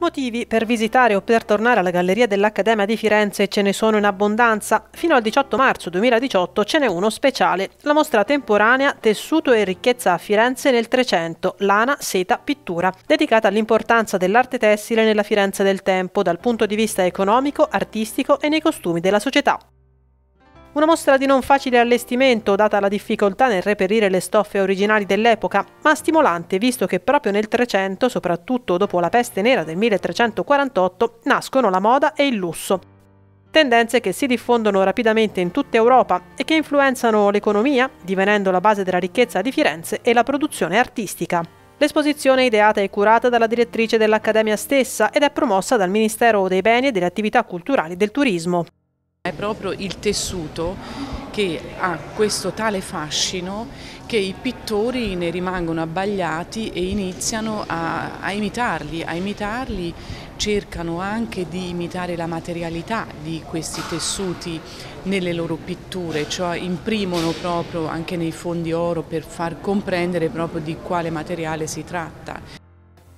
Motivi per visitare o per tornare alla Galleria dell'Accademia di Firenze ce ne sono in abbondanza. Fino al 18 marzo 2018 ce n'è uno speciale, la mostra temporanea Tessuto e ricchezza a Firenze nel 300, lana, seta, pittura, dedicata all'importanza dell'arte tessile nella Firenze del tempo dal punto di vista economico, artistico e nei costumi della società. Una mostra di non facile allestimento, data la difficoltà nel reperire le stoffe originali dell'epoca, ma stimolante visto che proprio nel 300, soprattutto dopo la peste nera del 1348, nascono la moda e il lusso. Tendenze che si diffondono rapidamente in tutta Europa e che influenzano l'economia, divenendo la base della ricchezza di Firenze e la produzione artistica. L'esposizione è ideata e curata dalla direttrice dell'Accademia stessa ed è promossa dal Ministero dei Beni e delle Attività Culturali del Turismo è proprio il tessuto che ha questo tale fascino che i pittori ne rimangono abbagliati e iniziano a, a imitarli, a imitarli cercano anche di imitare la materialità di questi tessuti nelle loro pitture, cioè imprimono proprio anche nei fondi oro per far comprendere proprio di quale materiale si tratta.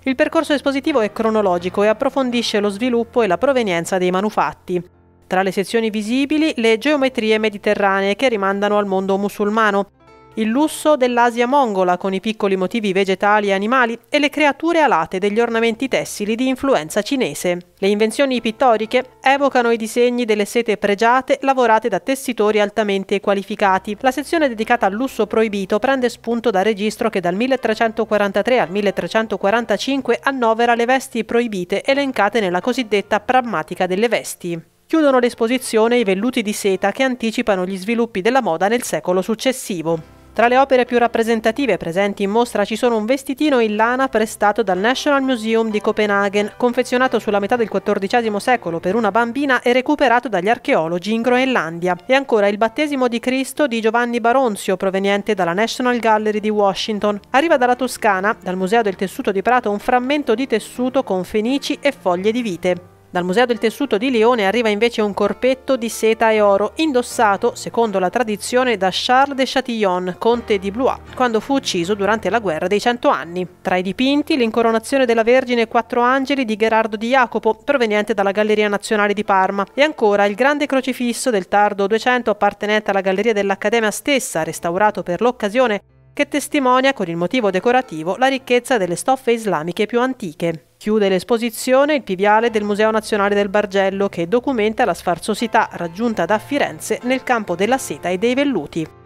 Il percorso espositivo è cronologico e approfondisce lo sviluppo e la provenienza dei manufatti. Tra le sezioni visibili le geometrie mediterranee che rimandano al mondo musulmano, il lusso dell'Asia mongola con i piccoli motivi vegetali e animali e le creature alate degli ornamenti tessili di influenza cinese. Le invenzioni pittoriche evocano i disegni delle sete pregiate lavorate da tessitori altamente qualificati. La sezione dedicata al lusso proibito prende spunto dal registro che dal 1343 al 1345 annovera le vesti proibite elencate nella cosiddetta prammatica delle vesti chiudono l'esposizione i velluti di seta che anticipano gli sviluppi della moda nel secolo successivo. Tra le opere più rappresentative presenti in mostra ci sono un vestitino in lana prestato dal National Museum di Copenaghen, confezionato sulla metà del XIV secolo per una bambina e recuperato dagli archeologi in Groenlandia, e ancora il battesimo di Cristo di Giovanni Baronzio proveniente dalla National Gallery di Washington. Arriva dalla Toscana, dal Museo del Tessuto di Prato, un frammento di tessuto con fenici e foglie di vite. Dal Museo del Tessuto di Lione arriva invece un corpetto di seta e oro, indossato, secondo la tradizione, da Charles de Chatillon, conte di Blois, quando fu ucciso durante la guerra dei Cento Anni. Tra i dipinti, l'incoronazione della Vergine e quattro angeli di Gerardo di Jacopo, proveniente dalla Galleria Nazionale di Parma, e ancora il grande crocifisso del tardo 200 appartenente alla Galleria dell'Accademia stessa, restaurato per l'occasione che testimonia con il motivo decorativo la ricchezza delle stoffe islamiche più antiche. Chiude l'esposizione il piviale del Museo Nazionale del Bargello che documenta la sfarzosità raggiunta da Firenze nel campo della seta e dei velluti.